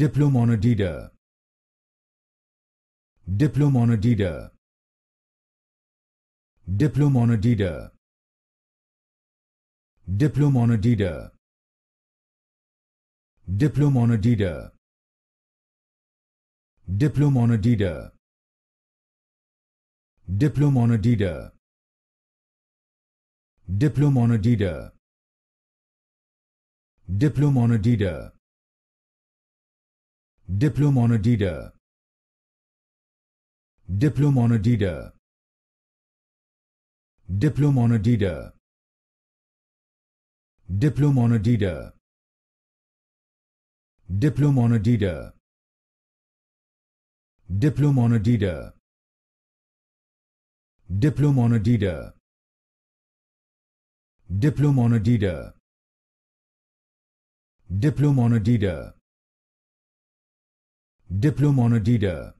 Diploma on a Dida. Diploma on a Dida. Diploma on a Dida. Diploma on a Dida. Diploma on a Dida. Diploma on a Dida. on a on a on a Diplomonadida Diplomonadida Diplomonadida Diplomonadida Diplomonadida Diplomonadida Diplomonadida Diplomonadida Diplomonadida Diploma on a Diplomonidae.